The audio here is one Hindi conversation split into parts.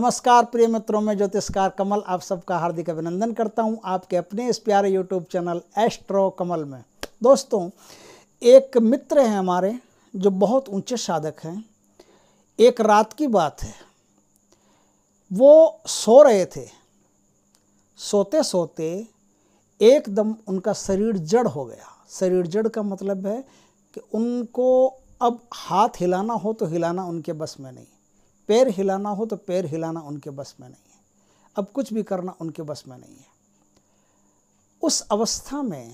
नमस्कार प्रिय मित्रों में ज्योतिषकार कमल आप सबका हार्दिक अभिनंदन करता हूं आपके अपने इस प्यारे यूट्यूब चैनल एस्ट्रो कमल में दोस्तों एक मित्र हैं हमारे जो बहुत ऊंचे साधक हैं एक रात की बात है वो सो रहे थे सोते सोते एकदम उनका शरीर जड़ हो गया शरीर जड़ का मतलब है कि उनको अब हाथ हिलाना हो तो हिलाना उनके बस में नहीं पैर हिलाना हो तो पैर हिलाना उनके बस में नहीं है अब कुछ भी करना उनके बस में नहीं है उस अवस्था में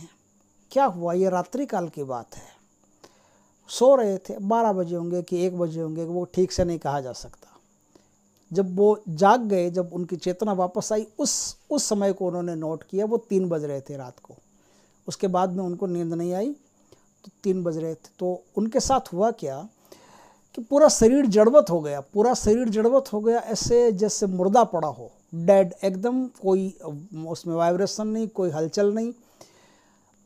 क्या हुआ ये रात्रि काल की बात है सो रहे थे बारह बजे होंगे कि एक बजे होंगे वो ठीक से नहीं कहा जा सकता जब वो जाग गए जब उनकी चेतना वापस आई उस उस समय को उन्होंने नोट किया वो तीन बज रहे थे रात को उसके बाद में उनको नींद नहीं आई तो तीन बज रहे थे तो उनके साथ हुआ क्या कि तो पूरा शरीर जड़वत हो गया पूरा शरीर जड़वत हो गया ऐसे जैसे मुर्दा पड़ा हो डेड एकदम कोई उसमें वाइब्रेशन नहीं कोई हलचल नहीं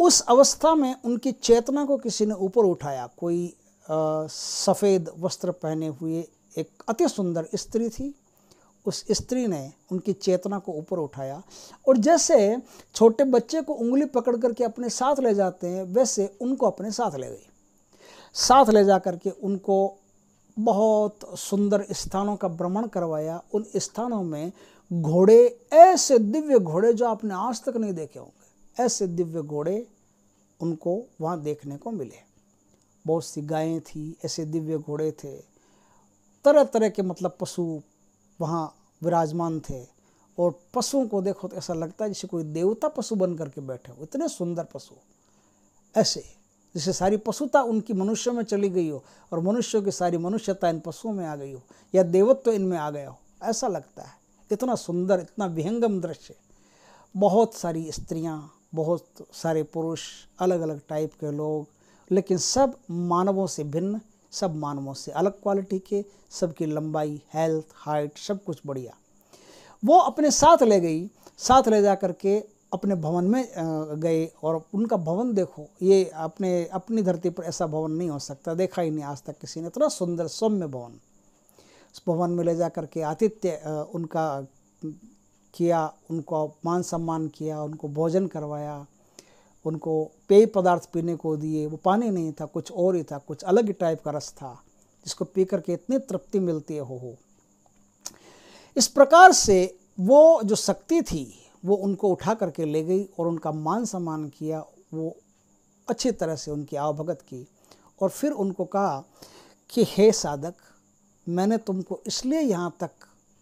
उस अवस्था में उनकी चेतना को किसी ने ऊपर उठाया कोई सफ़ेद वस्त्र पहने हुए एक अति सुंदर स्त्री थी उस स्त्री ने उनकी चेतना को ऊपर उठाया और जैसे छोटे बच्चे को उंगली पकड़ करके अपने साथ ले जाते हैं वैसे उनको अपने साथ ले गई साथ ले जा करके उनको बहुत सुंदर स्थानों का भ्रमण करवाया उन स्थानों में घोड़े ऐसे दिव्य घोड़े जो आपने आज तक नहीं देखे होंगे ऐसे दिव्य घोड़े उनको वहाँ देखने को मिले बहुत सी गायें थी ऐसे दिव्य घोड़े थे तरह तरह के मतलब पशु वहाँ विराजमान थे और पशुओं को देखो तो ऐसा लगता है जैसे कोई देवता पशु बन करके बैठे हो इतने सुंदर पशु ऐसे जिससे सारी पशुता उनकी मनुष्य में चली गई हो और मनुष्य की सारी मनुष्यता इन पशुओं में आ गई हो या देवत्व तो इनमें आ गया हो ऐसा लगता है इतना सुंदर इतना विहंगम दृश्य बहुत सारी स्त्रियाँ बहुत सारे पुरुष अलग अलग टाइप के लोग लेकिन सब मानवों से भिन्न सब मानवों से अलग क्वालिटी के सबकी लंबाई हेल्थ हाइट सब कुछ बढ़िया वो अपने साथ ले गई साथ ले जा कर के अपने भवन में गए और उनका भवन देखो ये अपने अपनी धरती पर ऐसा भवन नहीं हो सकता देखा ही नहीं आज तक किसी ने इतना सुंदर सौम्य भवन उस भवन में ले जा करके आतिथ्य उनका किया उनको मान सम्मान किया उनको भोजन करवाया उनको पेय पदार्थ पीने को दिए वो पानी नहीं था कुछ और ही था कुछ अलग ही टाइप का रस था जिसको पी करके इतनी तृप्ति मिलती है हो हो इस प्रकार से वो जो शक्ति थी वो उनको उठा करके ले गई और उनका मान सम्मान किया वो अच्छी तरह से उनकी आवभगत की और फिर उनको कहा कि हे साधक मैंने तुमको इसलिए यहाँ तक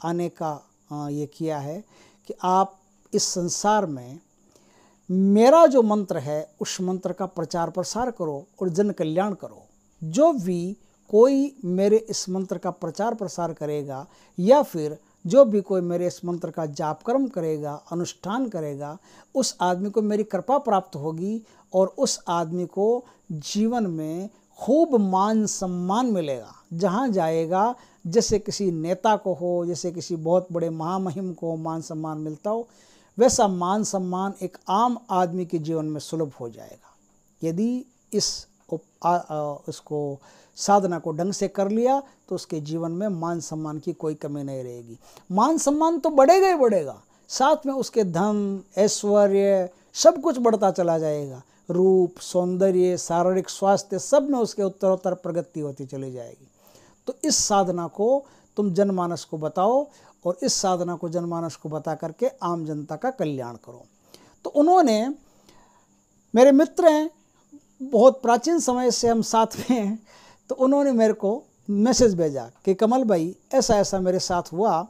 आने का ये किया है कि आप इस संसार में मेरा जो मंत्र है उस मंत्र का प्रचार प्रसार करो और जन कल्याण करो जो भी कोई मेरे इस मंत्र का प्रचार प्रसार करेगा या फिर जो भी कोई मेरे इस मंत्र का जाप कर्म करेगा अनुष्ठान करेगा उस आदमी को मेरी कृपा प्राप्त होगी और उस आदमी को जीवन में खूब मान सम्मान मिलेगा जहाँ जाएगा जैसे किसी नेता को हो जैसे किसी बहुत बड़े महामहिम को मान सम्मान मिलता हो वैसा मान सम्मान एक आम आदमी के जीवन में सुलभ हो जाएगा यदि इस आ, आ, इसको साधना को ढंग से कर लिया तो उसके जीवन में मान सम्मान की कोई कमी नहीं रहेगी मान सम्मान तो बढ़ेगा ही बढ़ेगा साथ में उसके धन ऐश्वर्य सब कुछ बढ़ता चला जाएगा रूप सौंदर्य शारीरिक स्वास्थ्य सब में उसके उत्तर उत्तर प्रगति होती चली जाएगी तो इस साधना को तुम जनमानस को बताओ और इस साधना को जनमानस को बता करके आम जनता का कल्याण करो तो उन्होंने मेरे मित्र हैं बहुत प्राचीन समय से हम साथ में हैं तो उन्होंने मेरे को मैसेज भेजा कि कमल भाई ऐसा ऐसा मेरे साथ हुआ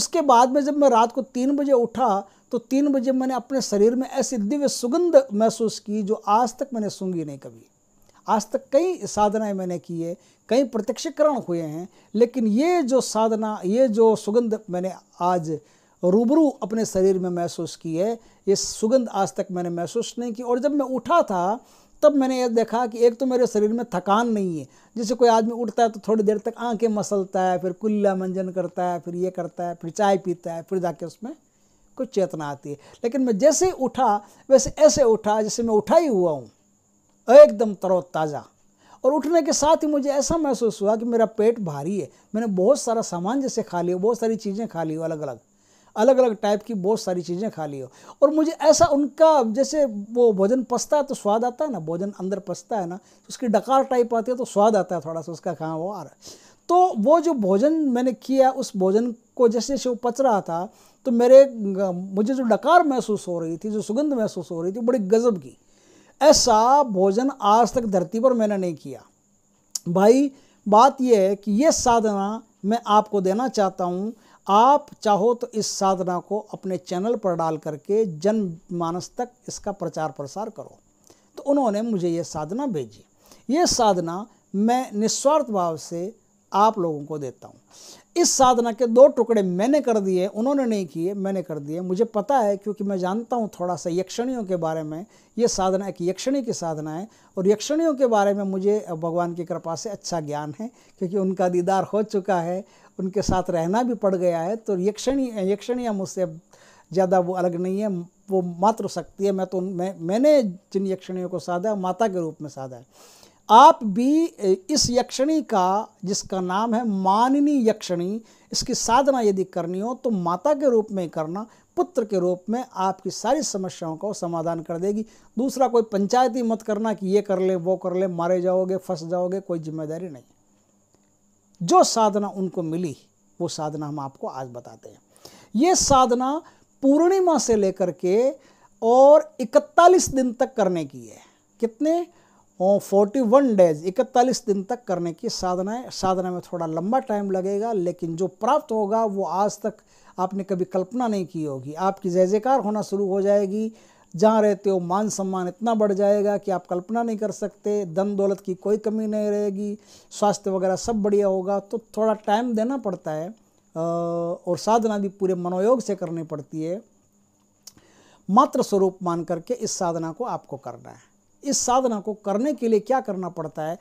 उसके बाद में जब मैं रात को तीन बजे उठा तो तीन बजे मैंने अपने शरीर में ऐसी दिव्य सुगंध महसूस की जो आज तक मैंने सूंगी नहीं कभी आज तक कई साधनाएं मैंने की है कई प्रत्यक्षकरण हुए हैं लेकिन ये जो साधना ये जो सुगंध मैंने आज रूबरू अपने शरीर में महसूस की है ये सुगंध आज तक मैंने महसूस नहीं की और जब मैं उठा था तब मैंने यह देखा कि एक तो मेरे शरीर में थकान नहीं है जैसे कोई आदमी उठता है तो थोड़ी देर तक आंखें मसलता है फिर कुल्ला मंजन करता है फिर ये करता है फिर चाय पीता है फिर जाके उसमें कुछ चेतना आती है लेकिन मैं जैसे उठा वैसे ऐसे उठा जैसे मैं उठा ही हुआ हूँ एकदम तरोताज़ा और उठने के साथ ही मुझे ऐसा महसूस हुआ कि मेरा पेट भारी है मैंने बहुत सारा सामान जैसे खा लिया बहुत सारी चीज़ें खा ली अलग अलग अलग अलग टाइप की बहुत सारी चीज़ें खा ली हो और मुझे ऐसा उनका जैसे वो भोजन पसता है तो स्वाद आता है ना भोजन अंदर पसता है ना तो उसकी डकार टाइप आती है तो स्वाद आता है थोड़ा सा उसका कहाँ वो आ रहा है तो वो जो भोजन मैंने किया उस भोजन को जैसे जैसे वो पच रहा था तो मेरे मुझे जो डकार महसूस हो रही थी जो सुगंध महसूस हो रही थी बड़ी गज़ब की ऐसा भोजन आज तक धरती पर मैंने नहीं किया भाई बात यह है कि ये साधना मैं आपको देना चाहता हूँ आप चाहो तो इस साधना को अपने चैनल पर डाल करके जन मानस तक इसका प्रचार प्रसार करो तो उन्होंने मुझे ये साधना भेजी ये साधना मैं निस्वार्थ भाव से आप लोगों को देता हूँ इस साधना के दो टुकड़े मैंने कर दिए उन्होंने नहीं किए मैंने कर दिए मुझे पता है क्योंकि मैं जानता हूँ थोड़ा सा यक्षणियों के बारे में ये साधना एक यक्षणी की साधना है और यक्षणियों के बारे में मुझे भगवान की कृपा से अच्छा ज्ञान है क्योंकि उनका दीदार हो चुका है उनके साथ रहना भी पड़ गया है तो यक्षणी यक्षणियाँ मुझसे ज़्यादा वो अलग नहीं है वो मात्र शक्ति है मैं तो मैं मैंने जिन यक्षणियों को साधा माता के रूप में साधा है आप भी इस यक्षणी का जिसका नाम है माननी यक्षणी इसकी साधना यदि करनी हो तो माता के रूप में करना पुत्र के रूप में आपकी सारी समस्याओं का समाधान कर देगी दूसरा कोई पंचायती मत करना कि ये कर ले वो कर ले मारे जाओगे फंस जाओगे कोई जिम्मेदारी नहीं जो साधना उनको मिली वो साधना हम आपको आज बताते हैं ये साधना पूर्णिमा से लेकर के और 41 दिन तक करने की है कितने फोर्टी वन डेज इकतालीस दिन तक करने की साधना है साधना में थोड़ा लंबा टाइम लगेगा लेकिन जो प्राप्त होगा वो आज तक आपने कभी कल्पना नहीं की होगी आपकी जय जयकार होना शुरू हो जाएगी जहाँ रहते हो मान सम्मान इतना बढ़ जाएगा कि आप कल्पना नहीं कर सकते धन दौलत की कोई कमी नहीं रहेगी स्वास्थ्य वगैरह सब बढ़िया होगा तो थोड़ा टाइम देना पड़ता है और साधना भी पूरे मनोयोग से करनी पड़ती है मात्र स्वरूप मान करके इस साधना को आपको करना है इस साधना को करने के लिए क्या करना पड़ता है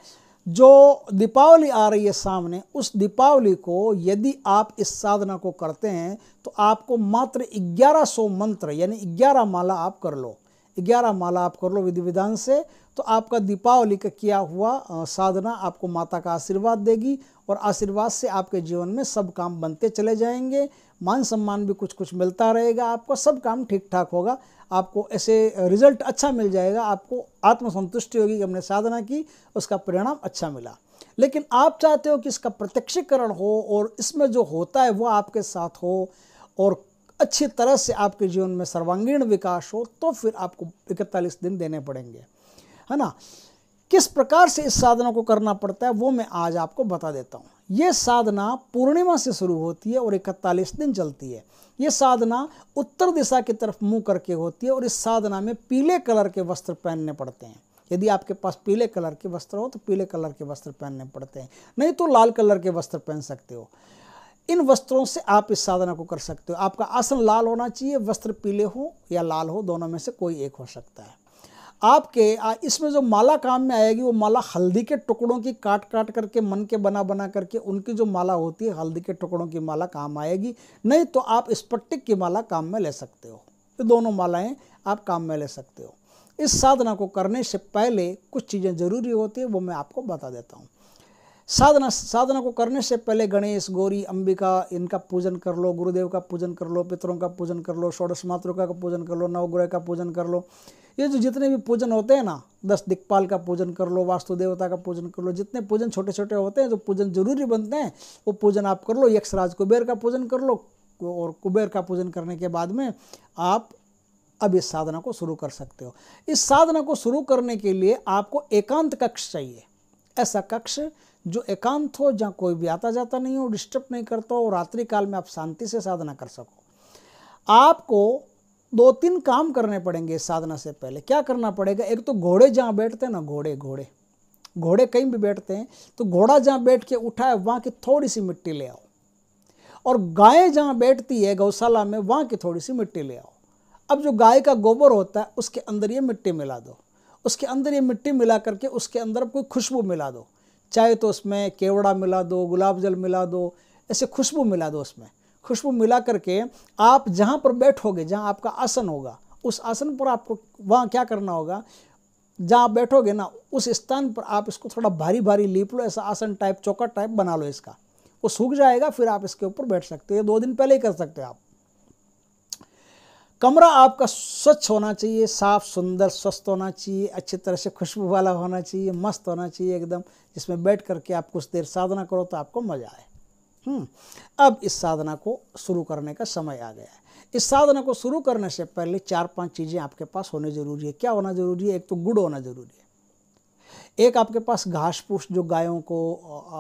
जो दीपावली आ रही है सामने उस दीपावली को यदि आप इस साधना को करते हैं तो आपको मात्र 1100 मंत्र यानी 11 माला आप कर लो 11 माला आप कर लो विधि विधान से तो आपका दीपावली का किया हुआ साधना आपको माता का आशीर्वाद देगी और आशीर्वाद से आपके जीवन में सब काम बनते चले जाएंगे मान सम्मान भी कुछ कुछ मिलता रहेगा आपका सब काम ठीक ठाक होगा आपको ऐसे रिजल्ट अच्छा मिल जाएगा आपको आत्मसंतुष्टि होगी कि हमने साधना की उसका परिणाम अच्छा मिला लेकिन आप चाहते हो कि इसका प्रत्यक्षीकरण हो और इसमें जो होता है वो आपके साथ हो और अच्छी तरह से आपके जीवन में सर्वांगीण विकास हो तो फिर आपको इकतालीस दिन देने पड़ेंगे है ना किस प्रकार से इस साधना को करना पड़ता है वो मैं आज आपको बता देता हूँ ये साधना पूर्णिमा से शुरू होती है और इकतालीस दिन चलती है ये साधना उत्तर दिशा की तरफ मुंह करके होती है और इस साधना में पीले कलर के वस्त्र पहनने पड़ते हैं यदि आपके पास पीले कलर के वस्त्र हो तो पीले कलर के वस्त्र पहनने पड़ते हैं नहीं तो लाल कलर के वस्त्र पहन सकते हो इन वस्त्रों से आप इस साधना को कर सकते हो आपका आसन लाल होना चाहिए वस्त्र पीले हो या लाल हो दोनों में से कोई एक हो सकता है आपके इसमें जो माला काम में आएगी वो माला हल्दी के टुकड़ों की काट काट करके मन के बना बना करके उनकी जो माला होती है हल्दी के टुकड़ों की माला काम आएगी नहीं तो आप स्पट्टिक की माला काम में ले सकते हो ये दोनों मालाएं आप काम में ले सकते हो इस साधना को करने से पहले कुछ चीज़ें ज़रूरी होती है वो मैं आपको बता देता हूँ साधना साधना को करने से पहले गणेश गौरी अंबिका इनका पूजन कर लो गुरुदेव का पूजन कर लो पितरों का पूजन कर लो षोडश मातृका का पूजन कर लो नवग्रह का पूजन कर लो ये जो जितने भी पूजन होते हैं ना दस दिक्पाल का पूजन कर लो वास्तु देवता का पूजन कर लो जितने पूजन छोटे छोटे होते हैं जो पूजन जरूरी बनते हैं वो पूजन आप कर लो यक्षराज कुबेर का पूजन कर लो और कुबेर का पूजन करने के बाद में आप अब इस साधना को शुरू कर सकते हो इस साधना को शुरू करने के लिए आपको एकांत कक्ष चाहिए ऐसा कक्ष जो एकांत हो जहाँ कोई भी आता जाता नहीं हो डिस्टर्ब नहीं करता हो रात्रि काल में आप शांति से साधना कर सको आपको दो तीन काम करने पड़ेंगे साधना से पहले क्या करना पड़ेगा एक तो घोड़े जहाँ बैठते हैं ना घोड़े घोड़े घोड़े कहीं भी बैठते हैं तो घोड़ा जहाँ बैठ के उठाए वहाँ की थोड़ी सी मिट्टी ले आओ और गाय जहाँ बैठती है गौशाला में वहाँ की थोड़ी सी मिट्टी ले आओ अब जो गाय का गोबर होता है उसके अंदर ये मिट्टी मिला दो उसके अंदर ये मिट्टी मिला करके उसके अंदर कोई खुशबू मिला दो चाहे तो उसमें केवड़ा मिला दो गुलाब जल मिला दो ऐसे खुशबू मिला दो उसमें खुशबू मिला करके आप जहाँ पर बैठोगे जहाँ आपका आसन होगा उस आसन पर आपको वहाँ क्या करना होगा जहाँ आप बैठोगे ना उस स्थान पर आप इसको थोड़ा भारी भारी लीप लो ऐसा आसन टाइप चौकट टाइप बना लो इसका वो सूख जाएगा फिर आप इसके ऊपर बैठ सकते हो दो दिन पहले ही कर सकते हो आप कमरा आपका स्वच्छ होना चाहिए साफ सुंदर स्वस्थ होना चाहिए अच्छी तरह से खुशबू वाला होना चाहिए मस्त होना चाहिए एकदम जिसमें बैठ करके आप कुछ देर साधना करो तो आपको मज़ा आए हम्म, अब इस साधना को शुरू करने का समय आ गया है इस साधना को शुरू करने से पहले चार पांच चीज़ें आपके पास होने ज़रूरी है क्या होना ज़रूरी है एक तो गुड़ होना ज़रूरी है एक आपके पास घास फूस जो गायों को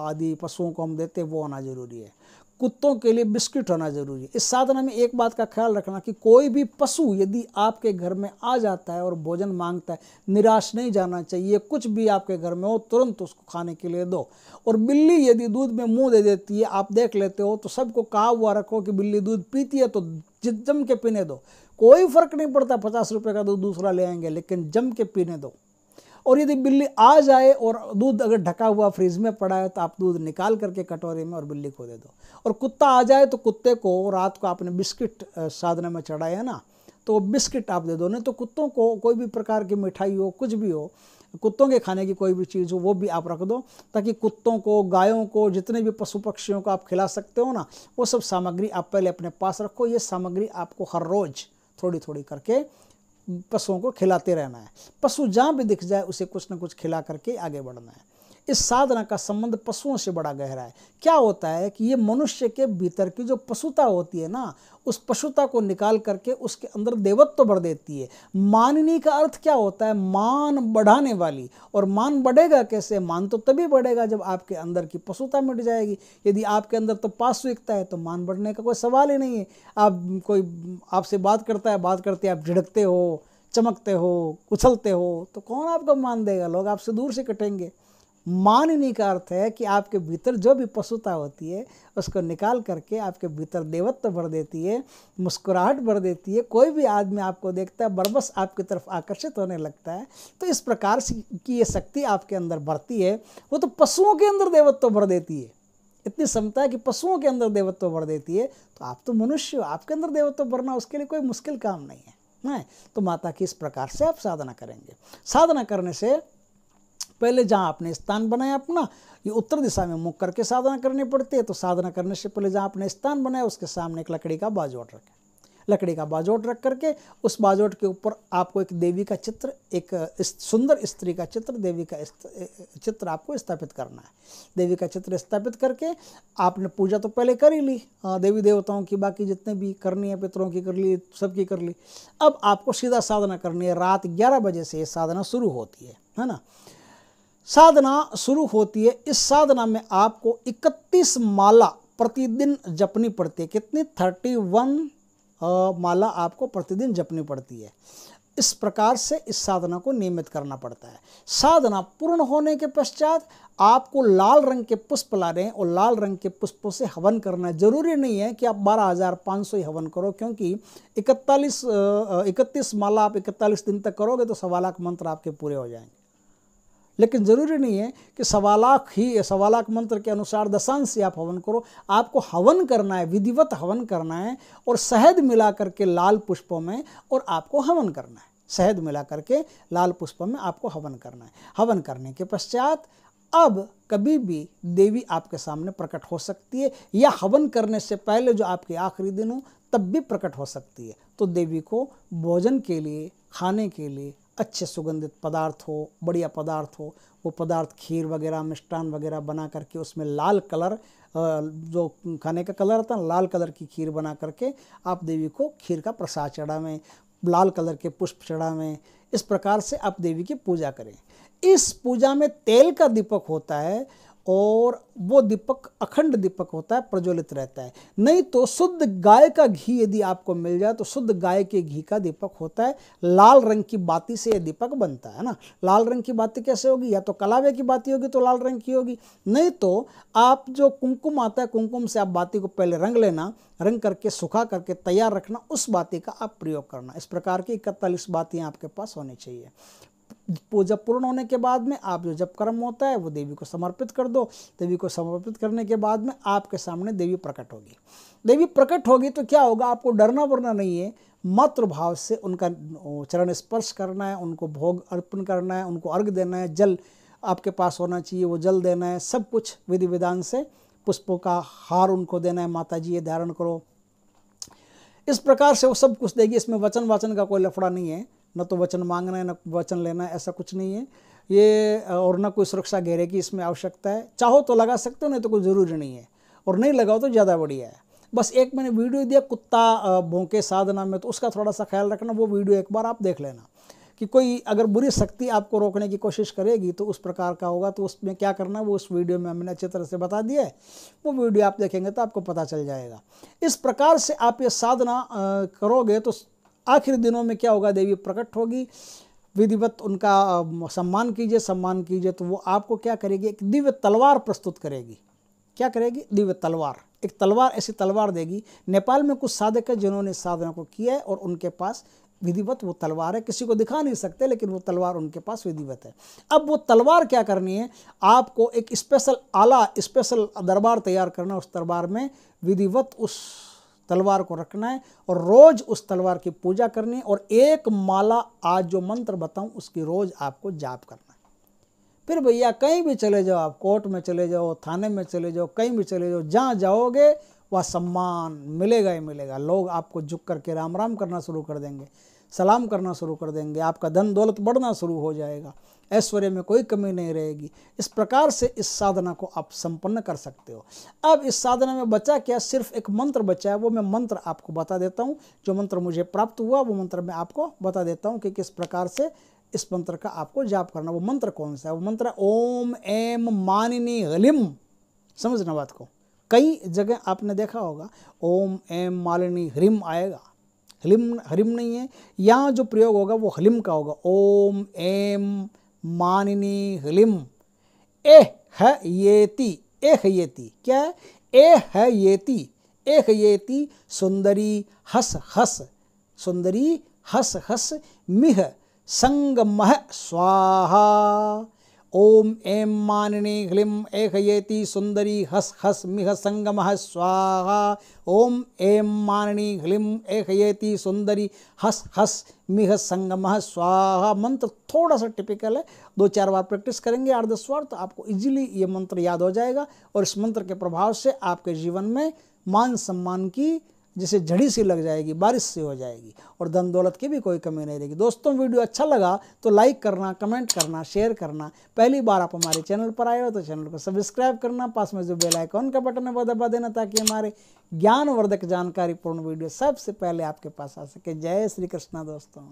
आदि पशुओं को हम देते हैं वो होना ज़रूरी है कुत्तों के लिए बिस्किट होना ज़रूरी है इस साधन हमें एक बात का ख्याल रखना कि कोई भी पशु यदि आपके घर में आ जाता है और भोजन मांगता है निराश नहीं जाना चाहिए कुछ भी आपके घर में हो तुरंत उसको खाने के लिए दो और बिल्ली यदि दूध में मुंह दे देती है आप देख लेते हो तो सबको कहा हुआ रखो कि बिल्ली दूध पीती है तो जम के पीने दो कोई फर्क नहीं पड़ता पचास रुपये का दूध तो दूसरा ले आएंगे लेकिन जम के पीने दो और यदि बिल्ली आ जाए और दूध अगर ढका हुआ फ्रिज में पड़ा है तो आप दूध निकाल करके कटोरे में और बिल्ली को दे दो और कुत्ता आ जाए तो कुत्ते को रात को आपने बिस्किट साधना में चढ़ाए ना तो बिस्किट आप दे दो नहीं तो कुत्तों को कोई भी प्रकार की मिठाई हो कुछ भी हो कुत्तों के खाने की कोई भी चीज़ हो वो भी आप रख दो ताकि कुत्तों को गायों को जितने भी पशु पक्षियों को आप खिला सकते हो ना वो सब सामग्री आप पहले अपने पास रखो ये सामग्री आपको हर रोज़ थोड़ी थोड़ी करके पशुओं को खिलाते रहना है पशु जहाँ भी दिख जाए उसे कुछ ना कुछ खिला करके आगे बढ़ना है इस साधना का संबंध पशुओं से बड़ा गहरा है क्या होता है कि ये मनुष्य के भीतर की जो पशुता होती है ना उस पशुता को निकाल करके उसके अंदर देवत्व तो बढ़ देती है माननी का अर्थ क्या होता है मान बढ़ाने वाली और मान बढ़ेगा कैसे मान तो तभी बढ़ेगा जब आपके अंदर की पशुता मिट जाएगी यदि आपके अंदर तो पाश्विकता है तो मान बढ़ने का कोई सवाल ही नहीं है आप कोई आपसे बात करता है बात करते आप झिड़कते हो चमकते हो उछलते हो तो कौन आपका मान देगा लोग आपसे दूर से कटेंगे माननी का अर्थ है कि आपके भीतर जो भी पशुता होती है उसको निकाल करके आपके भीतर देवत्व तो भर देती है मुस्कुराहट भर देती है कोई भी आदमी आपको देखता है बरबस आपकी तरफ आकर्षित होने लगता है तो इस प्रकार की ये शक्ति आपके अंदर बढ़ती है वो तो पशुओं के अंदर देवत्व तो भर देती है इतनी क्षमता है कि पशुओं के अंदर देवत्व तो भर देती है तो आप तो मनुष्य हो आपके अंदर देवत्व भरना उसके लिए कोई मुश्किल काम नहीं है ना तो माता की इस प्रकार से आप साधना करेंगे साधना करने से पहले जहाँ आपने स्थान बनाया अपना ये उत्तर दिशा में मुख करके साधना करनी पड़ती है तो साधना करने से पहले जहाँ आपने स्थान बनाया उसके सामने एक लकड़ी का बाजोट रखें लकड़ी का बाजोट रख करके उस बाजोट के ऊपर आपको एक देवी का चित्र एक सुंदर स्त्री का चित्र देवी का चित्र आपको स्थापित करना है देवी का चित्र स्थापित करके आपने पूजा तो पहले कर ही ली देवी देवताओं की बाकी जितने भी करनी है पितरों की कर ली सबकी कर ली अब आपको सीधा साधना करनी है रात ग्यारह बजे से ये साधना शुरू होती है है ना साधना शुरू होती है इस साधना में आपको 31 माला प्रतिदिन जपनी पड़ती है कितनी 31 माला आपको प्रतिदिन जपनी पड़ती है इस प्रकार से इस साधना को नियमित करना पड़ता है साधना पूर्ण होने के पश्चात आपको लाल रंग के पुष्प लाने और लाल रंग के पुष्पों से हवन करना है जरूरी नहीं है कि आप बारह हज़ार पाँच सौ ही हवन करो क्योंकि 41 इकतीस माला आप इकतालीस दिन तक करोगे तो सवा लाख मंत्र आपके पूरे हो जाएंगे लेकिन ज़रूरी नहीं है कि सवालाख ही सवालाख मंत्र के अनुसार दशांश से आप हवन करो आपको हवन करना है विधिवत हवन करना है और शहद मिला करके लाल पुष्पों में और आपको हवन करना है शहद मिला करके लाल पुष्पों में आपको हवन करना है हवन करने के पश्चात अब कभी भी देवी आपके सामने प्रकट हो सकती है या हवन करने से पहले जो आपके आखिरी दिन हो तब भी प्रकट हो सकती है तो देवी को भोजन के लिए खाने के लिए अच्छे सुगंधित पदार्थ हो बढ़िया पदार्थ हो वो पदार्थ खीर वगैरह मिष्टान वगैरह बना करके उसमें लाल कलर जो खाने का कलर आता है लाल कलर की खीर बना करके आप देवी को खीर का प्रसाद चढ़ावें लाल कलर के पुष्प चढ़ावें इस प्रकार से आप देवी की पूजा करें इस पूजा में तेल का दीपक होता है और वो दीपक अखंड दीपक होता है प्रज्वलित रहता है नहीं तो शुद्ध गाय का घी यदि आपको मिल जाए तो शुद्ध गाय के घी का दीपक होता है लाल रंग की बाती से यह दीपक बनता है ना लाल रंग की बाती कैसे होगी या तो कलावे की बाती होगी तो लाल रंग की होगी नहीं तो आप जो कुमकुम आता है कुमकुम से आप बाती को पहले रंग लेना रंग करके सुखा करके तैयार रखना उस बाती का आप प्रयोग करना इस प्रकार की इकतालीस बातियाँ आपके पास होनी चाहिए जब पूर्ण होने के बाद में आप जो जब कर्म होता है वो देवी को समर्पित कर दो देवी को समर्पित करने के बाद में आपके सामने देवी प्रकट होगी देवी प्रकट होगी तो क्या होगा आपको डरना वरना नहीं है मातृभाव से उनका चरण स्पर्श करना है उनको भोग अर्पण करना है उनको अर्घ देना है जल आपके पास होना चाहिए वो जल देना है सब कुछ विधि विधान से पुष्पों का हार उनको देना है माता जी ये धारण करो इस प्रकार से वो सब कुछ देगी इसमें वचन वाचन का कोई लफड़ा नहीं है न तो वचन मांगना है न वचन लेना है ऐसा कुछ नहीं है ये और ना कोई सुरक्षा घेरे की इसमें आवश्यकता है चाहो तो लगा सकते हो नहीं तो कोई ज़रूरी नहीं है और नहीं लगाओ तो ज़्यादा बढ़िया है बस एक मैंने वीडियो दिया कुत्ता भोंके साधना में तो उसका थोड़ा सा ख्याल रखना वो वीडियो एक बार आप देख लेना कि कोई अगर बुरी शक्ति आपको रोकने की कोशिश करेगी तो उस प्रकार का होगा तो उसमें क्या करना है वो उस वीडियो में हमने अच्छी तरह से बता दिया है वो वीडियो आप देखेंगे तो आपको पता चल जाएगा इस प्रकार से आप ये साधना करोगे तो आखिरी दिनों में क्या होगा देवी प्रकट होगी विधिवत उनका सम्मान कीजिए सम्मान कीजिए तो वो आपको क्या करेगी एक दिव्य तलवार प्रस्तुत करेगी क्या करेगी दिव्य तलवार एक तलवार ऐसी तलवार देगी नेपाल में कुछ साधक है जिन्होंने साधना को किया है और उनके पास विधिवत वो तलवार है किसी को दिखा नहीं सकते लेकिन वो तलवार उनके पास विधिवत है अब वो तलवार क्या करनी है आपको एक स्पेशल आला स्पेशल दरबार तैयार करना उस दरबार में विधिवत उस तलवार को रखना है और रोज़ उस तलवार की पूजा करनी है और एक माला आज जो मंत्र बताऊं उसकी रोज़ आपको जाप करना है फिर भैया कहीं भी चले जाओ आप कोर्ट में चले जाओ थाने में चले जाओ कहीं भी चले जाओ जहाँ जाओगे वह सम्मान मिलेगा ही मिलेगा लोग आपको झुक करके राम राम करना शुरू कर देंगे सलाम करना शुरू कर देंगे आपका धन दौलत बढ़ना शुरू हो जाएगा ऐश्वर्य में कोई कमी नहीं रहेगी इस प्रकार से इस साधना को आप संपन्न कर सकते हो अब इस साधना में बचा क्या सिर्फ एक मंत्र बचा है वो मैं मंत्र आपको बता देता हूँ जो मंत्र मुझे प्राप्त हुआ वो मंत्र मैं आपको बता देता हूँ कि किस प्रकार से इस मंत्र का आपको जाप करना वो मंत्र कौन सा है वो मंत्र ओम एम मानिनी गलिम समझना बात को कई जगह आपने देखा होगा ओम एम मालिनी ह्रिम आएगा हलिम हरिम नहीं है यहाँ जो प्रयोग होगा वो हलिम का होगा ओम एम मानिनी हलिम ए ती ए ती क्या है ए है ये ती सुंदरी हस हस सुंदरी हस हस मिह संग मह स्वाहा ओम ऐं ग्लिम ह्लीं ऐहयेति सुंदरी हस हस मिह संगम स्वाहा ओम ऐं ग्लिम ह्लीं ऐहयेति सुंदरी हस हस मिह संगम स्वाहा मंत्र थोड़ा सा टिपिकल है दो चार बार प्रैक्टिस करेंगे अर्ध स्वर तो आपको इजीली ये मंत्र याद हो जाएगा और इस मंत्र के प्रभाव से आपके जीवन में मान सम्मान की जिसे झड़ी सी लग जाएगी बारिश से हो जाएगी और धन दौलत की भी कोई कमी नहीं रहेगी दोस्तों वीडियो अच्छा लगा तो लाइक करना कमेंट करना शेयर करना पहली बार आप हमारे चैनल पर आए हो तो चैनल को सब्सक्राइब करना पास में जो बेल आइकॉन का बटन है वो दबा देना ताकि हमारे ज्ञानवर्धक जानकारी पूर्ण वीडियो सबसे पहले आपके पास आ सके जय श्री कृष्णा दोस्तों